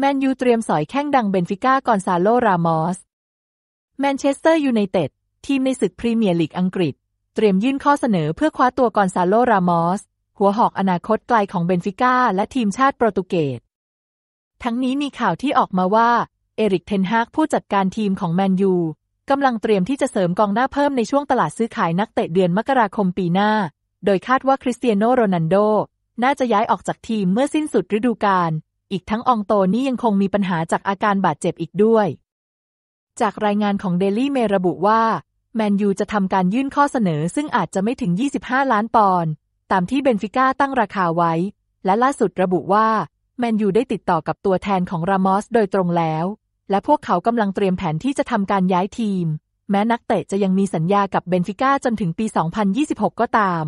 แมนยูเตรียมสอยแข้งดังเบนฟิก้ากอนซาโลรามอสแมนเชสเตอร์ยูไนเต็ดทีมในศึกพรีเมียร์ลีกอังกฤษ เตรียมยื่นข้อเสนอเพื่อคว้าตัวกอนซาโลรามอสหัวหอกอนาคตไกลของเบนฟิก้า และทีมชาติโปรตุเกสทั้งนี้มีข่าวที่ออกมาว่า เอริกเทนฮากผู้จัดการทีมของแมนยูกำลังเตรียมที่จะเสริมกองหน้าเพิ่มในช่วงตลาดซื้อขายนักเตะเดือนมกราคมปีหน้า โดยคาดว่าคริสเตียโนโรนันโด น่าจะย้ายออกจากทีมเมื่อสิ้นสุดฤดูกาลอีกทั้งองโตนี่ยังคงมีปัญหาจากอาการบาดเจ็บอีกด้วย จากรายงานของเดลี่เมระบุว่าแมนยูจะทำการยื่นข้อเสนอซึ่งอาจจะไม่ถึง 25 ล้านปอนด์ตามที่เบนฟิก้าตั้งราคาไว้ และล่าสุดระบุว่าแมนยูได้ติดต่อกับตัวแทนของรามอสโดยตรงแล้ว และพวกเขากำลังเตรียมแผนที่จะทำการย้ายทีม แม้นักเตะจะยังมีสัญญากับเบนฟิก้าจนถึงปี 2026 ก็ตาม